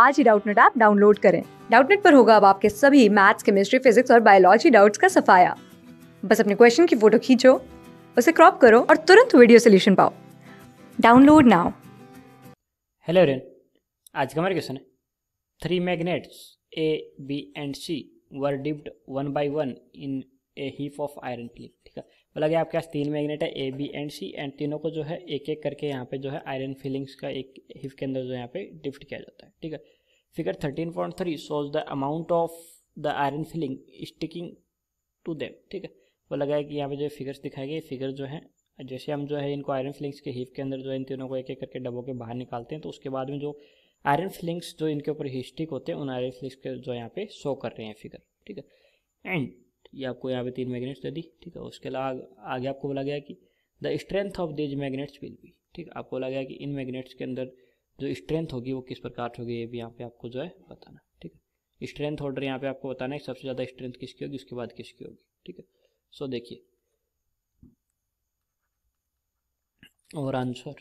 आज ही Doubtnut app download करें डाउटनेट पर होगा अब आपके सभी मैथ्स केमिस्ट्री फिजिक्स और बायोलॉजी डाउट्स का सफाया बस अपने क्वेश्चन की फोटो खींचो उसे क्रॉप करो और तुरंत वीडियो सोल्यूशन पाओ डाउनलोड नाउ हेलो रेन आज का हमारा क्वेश्चन है three magnets A B and C were dipped one by one in a heap of iron plate ठीक है तो लगे आपके पास तीन मैग्नेट है A B and C and तीनों को जो है एक एक करके यहाँ पे जो है आयरन फिलिंग्स का एक हिफ के अंदर जो यहाँ पे डिफ्ट किया जाता है ठीक है figure thirteen point three shows the amount of the iron filling sticking to them ठीक है वो लगा है कि यहाँ पे जो फिगर्स दिखाई गई फिगर जो है जैसे हम जो है इनको आयरन फिलिंग्स के हिफ के अंदर जो है इन तीनों को एक एक करके डब्बों के बाहर निकालते हैं तो उसके बाद में जो आयरन फिलिंग्स जो इनके ऊपर हिस्टिक होते हैं उन आयरन फिलिंग्स के जो यहाँ पे शो कर रहे हैं फिगर ठीक है एंड ये आपको यहाँ पे तीन मैग्नेट्स दे दी ठीक है उसके अलावा आगे आपको बोला गया कि the strength of these magnets will be ठीक आपको बोला गया कि इन मैग्नेट्स के अंदर जो स्ट्रेंथ होगी वो किस प्रकार से होगी ये भी यहाँ पे आपको जो है बताना ठीक है स्ट्रेंथ ऑर्डर यहाँ पे आपको बताना है सबसे ज़्यादा स्ट्रेंथ किसकी होगी उसके बाद किसकी होगी ठीक है सो देखिए और आंसर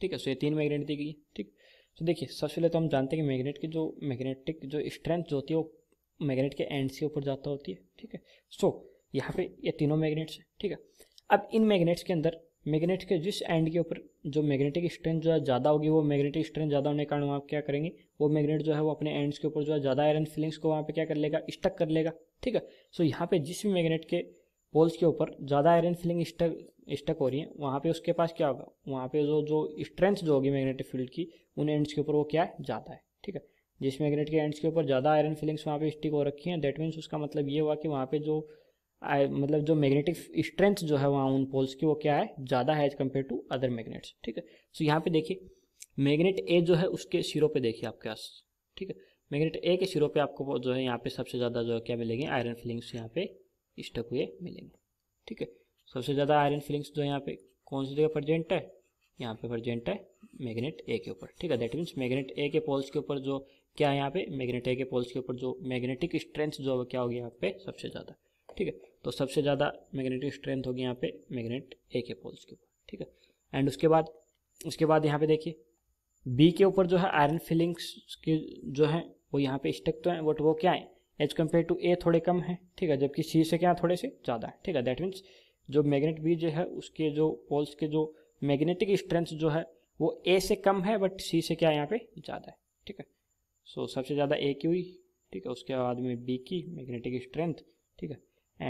ठीक है सो ये तीन मैग्नेट दी गई ठीक तो देखिए सबसे पहले तो हम जानते हैं कि मैग्नेट की जो मैग्नेटिक जो स्ट्रेंथ जो होती है वो मैग्नेट के एंड के ऊपर जाता होती है ठीक है सो यहाँ पे ये तीनों मैग्नेट्स हैं ठीक है अब इन मैग्नेट्स के अंदर मैग्नेट के जिस एंड के ऊपर जो मैग्नेटिक स्ट्रेंथ जो है ज़्यादा होगी वो मैग्नेटिक स्ट्रेंथ ज़्यादा होने के कारण वहाँ क्या करेंगे वो मैग्नेट जो है वो अपने एंड्स के ऊपर जो है ज़्यादा आयरन फिलिंग्स को वहाँ पे क्या कर लेगा स्टक कर लेगा ठीक है सो यहाँ पे जिस भी मैग्नेट के पोल्स के ऊपर ज़्यादा आयरन फिलिंग स्टक स्टक हो रही है वहाँ पर उसके पास क्या होगा वहाँ पर जो जो स्ट्रेंथ जो होगी मैग्नेटिक फील्ड की उन एंड्स के ऊपर वो क्या है ज़्यादा है ठीक है जिस मैग्नेट के एंड्स के ऊपर ज़्यादा आयरन फिलिंग्स वहाँ पे स्टिक हो रखी हैं दैट मीन्स उसका मतलब ये हुआ कि वहाँ पे जो आई मतलब जो मैग्नेटिक स्ट्रेंथ जो है वहाँ उन पोल्स की वो क्या है ज़्यादा है as compare to other magnets ठीक है सो यहाँ पे देखिए मैग्नेट ए जो है उसके सिरों पे देखिए आपके पास ठीक है मैग्नेट ए के सिरों पे आपको जो है यहाँ पे सबसे ज़्यादा जो है क्या मिलेंगे आयरन फिलिंग्स यहाँ पे स्टक हुए मिलेंगे ठीक है सबसे ज़्यादा आयरन फिलिंग्स जो है यहाँ पे कौन सी जगह प्रजेंट है यहाँ पे प्रजेंट है मैग्नेट ए के ऊपर ठीक है दैट मीन्स मैग्नेट ए के पोल्स के ऊपर जो क्या यहाँ पे मैग्नेटिक के पोल्स के ऊपर जो मैग्नेटिक स्ट्रेंथ जो है क्या होगी यहाँ पे सबसे ज़्यादा ठीक है तो सबसे ज़्यादा मैग्नेटिक स्ट्रेंथ होगी यहाँ पे मैग्नेट ए के पोल्स के ऊपर ठीक है एंड उसके बाद उसके बाद यहाँ पे देखिए बी के ऊपर जो है आयरन फिलिंग्स के जो है वो यहाँ पे स्टक तो हैं बट वो क्या है एज कम्पेयर टू ए थोड़े कम है ठीक है जबकि सी से क्या थोड़े से ज़्यादा है ठीक है दैट मीन्स जो मैग्नेट बी जो है उसके जो पोल्स के जो मैग्नेटिक स्ट्रेंथ जो है वो ए से कम है बट सी से क्या यहाँ पे ज़्यादा है ठीक है सो so, सबसे ज़्यादा ए की हुई ठीक है उसके बाद में बी की मैग्नेटिक स्ट्रेंथ ठीक है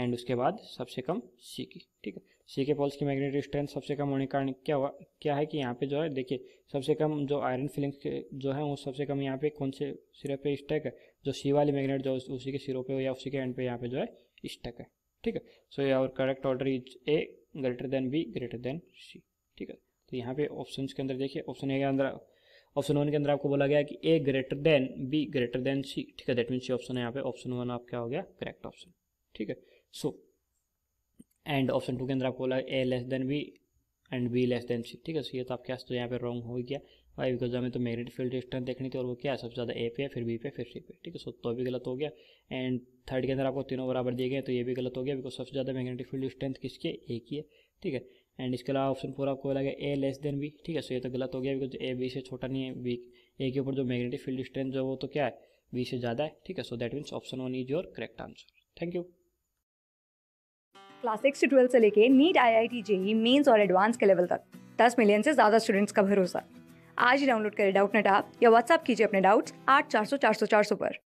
एंड उसके बाद सबसे कम सी की ठीक है सी के पोल्स की मैग्नेटिक स्ट्रेंथ सबसे कम होने के कारण क्या हुआ क्या है कि यहाँ पे जो है देखिए सबसे कम जो आयरन फिलिंग्स जो है वो सबसे कम यहाँ पे कौन से सिरे पे स्टेक है जो सी वाली मैग्नेट जो उसी के सिरों पे या उसी के एंड पे यहाँ पे जो है स्टेक है ठीक है सो और correct order is A greater than B greater than C ठीक है तो यहाँ पे ऑप्शन के अंदर देखिए ऑप्शन ए के अंदर ऑप्शन वन के अंदर आपको बोला गया कि A greater than B greater than C ठीक है दैट मीन सी ऑप्शन है यहाँ पे ऑप्शन वन आपका हो गया करेक्ट ऑप्शन ठीक है सो एंड ऑप्शन टू के अंदर आपको बोला A less than B and B less than C ठीक है सी ये तो आपके तो यहाँ पे रॉन्ग हो गया वाई बिकॉज हमें तो मेरिट फील्ड स्ट्रेंथ देखनी थी और वो क्या सबसे ज़्यादा ए पे फिर बी पे फिर सी पे ठीक है सो तो भी गलत हो गया एंड थर्ड के अंदर आपको तीनों बराबर दिए गए तो ये भी गलत हो गया बिकॉज सबसे ज़्यादा मैग्नेटिक फील्ड स्ट्रेंथ किसके ए की है ठीक है एंड इसके अलावा ऑप्शन फोर आपको लगे ए लेस देन बी ठीक है सो ये तो गलत हो गया बिकॉज ए बी से छोटा नहीं है बी ए के ऊपर जो मैग्नेटिक फील्ड स्ट्रेंथ जो वो तो क्या है बी से ज़्यादा है ठीक है so that means option one is your correct answer thank you class six से ट्वेल्थ से लेके NEET I I T JEE mains और एडवांस के लेवल तक दस मिलियन से ज़्यादा स्टूडेंट्स का भरोसा आज ही डाउनलोड करें डाउट नेट आप या व्हाट्सअप कीजिए अपने डाउट्स आठ चार सौ चार सौ चार सौ पर